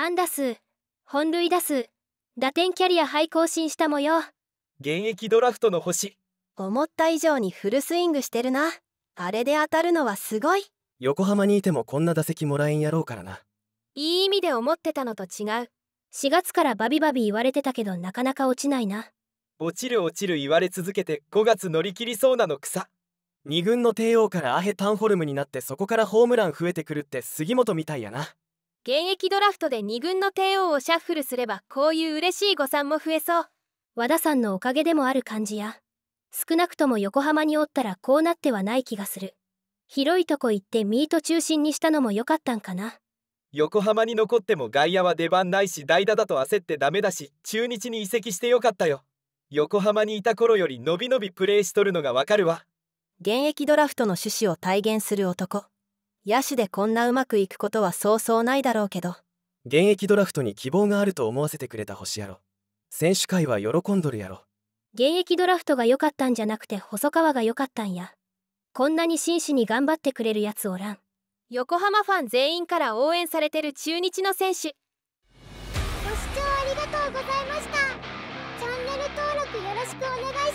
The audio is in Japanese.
安打数、本塁打数、打点キャリアハイ更新した模様。現役ドラフトの星。思った以上にフルスイングしてるな。あれで当たるのはすごい。横浜にいてもこんな打席もらえんやろうからな。いい意味で思ってたのと違う。4月からバビバビ言われてたけどなかなか落ちないな。落ちる落ちる言われ続けて5月乗り切りそうなの草。2軍の帝王からアヘタンホルムになってそこからホームラン増えてくるって杉本みたいやな。現役ドラフトで2軍の帝王をシャッフルすればこういう嬉しい誤算も増えそう和田さんのおかげでもある感じや少なくとも横浜におったらこうなってはない気がする広いとこ行ってミート中心にしたのも良かったんかな横浜に残っても外野は出番ないし代打だと焦ってダメだし中日に移籍してよかったよ横浜にいた頃よりのびのびプレーしとるのがわかるわ現役ドラフトの趣旨を体現する男野手でこんなうまくいくことはそうそうないだろうけど現役ドラフトに希望があると思わせてくれた星やろ選手会は喜んどるやろ現役ドラフトが良かったんじゃなくて細川が良かったんやこんなに真摯に頑張ってくれるやつおらん横浜ファン全員から応援されてる中日の選手ご視聴ありがとうございましたチャンネル登録よろしくお願い